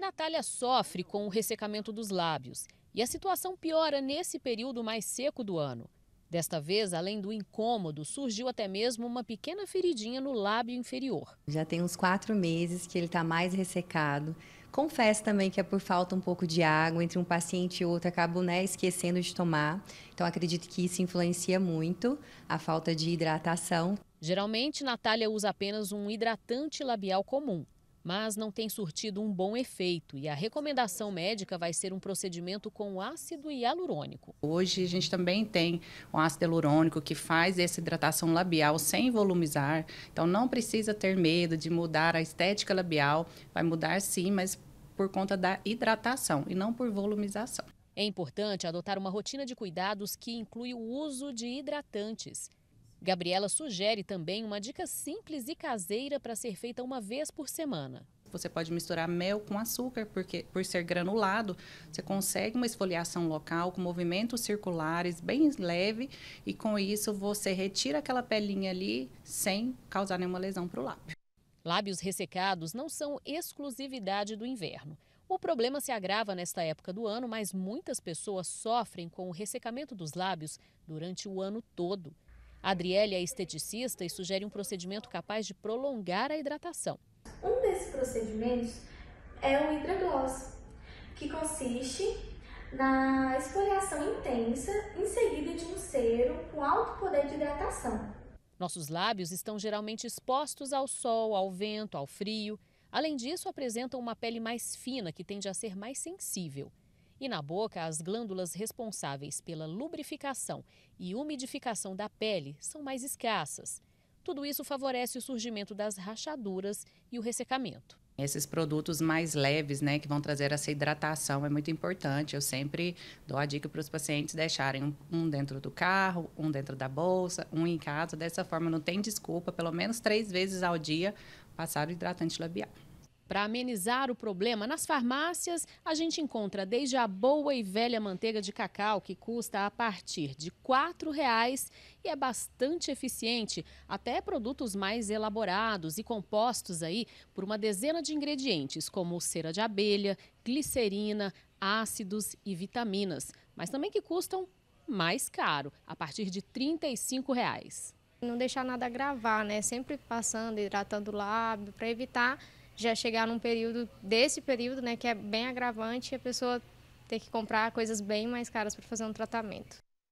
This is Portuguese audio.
Natália sofre com o ressecamento dos lábios e a situação piora nesse período mais seco do ano. Desta vez, além do incômodo, surgiu até mesmo uma pequena feridinha no lábio inferior. Já tem uns quatro meses que ele está mais ressecado. Confesso também que é por falta um pouco de água entre um paciente e outro, acabo né, esquecendo de tomar. Então, acredito que isso influencia muito a falta de hidratação. Geralmente, Natália usa apenas um hidratante labial comum, mas não tem surtido um bom efeito e a recomendação médica vai ser um procedimento com ácido hialurônico. Hoje a gente também tem o ácido hialurônico que faz essa hidratação labial sem volumizar, então não precisa ter medo de mudar a estética labial, vai mudar sim, mas por conta da hidratação e não por volumização. É importante adotar uma rotina de cuidados que inclui o uso de hidratantes. Gabriela sugere também uma dica simples e caseira para ser feita uma vez por semana. Você pode misturar mel com açúcar, porque por ser granulado, você consegue uma esfoliação local com movimentos circulares bem leve e com isso você retira aquela pelinha ali sem causar nenhuma lesão para o lábio. Lábios ressecados não são exclusividade do inverno. O problema se agrava nesta época do ano, mas muitas pessoas sofrem com o ressecamento dos lábios durante o ano todo. A Adriele é esteticista e sugere um procedimento capaz de prolongar a hidratação. Um desses procedimentos é o hidragloss, que consiste na esfoliação intensa em seguida de um cero com alto poder de hidratação. Nossos lábios estão geralmente expostos ao sol, ao vento, ao frio. Além disso, apresentam uma pele mais fina que tende a ser mais sensível e na boca as glândulas responsáveis pela lubrificação e umidificação da pele são mais escassas. Tudo isso favorece o surgimento das rachaduras e o ressecamento. Esses produtos mais leves, né, que vão trazer essa hidratação, é muito importante. Eu sempre dou a dica para os pacientes deixarem um dentro do carro, um dentro da bolsa, um em casa. Dessa forma, não tem desculpa, pelo menos três vezes ao dia, passar o hidratante labial. Para amenizar o problema, nas farmácias a gente encontra desde a boa e velha manteiga de cacau, que custa a partir de R$ reais e é bastante eficiente, até produtos mais elaborados e compostos aí por uma dezena de ingredientes, como cera de abelha, glicerina, ácidos e vitaminas, mas também que custam mais caro, a partir de R$ reais. Não deixar nada gravar, né? Sempre passando, hidratando o lábio, para evitar já chegar num período desse período, né, que é bem agravante, a pessoa ter que comprar coisas bem mais caras para fazer um tratamento.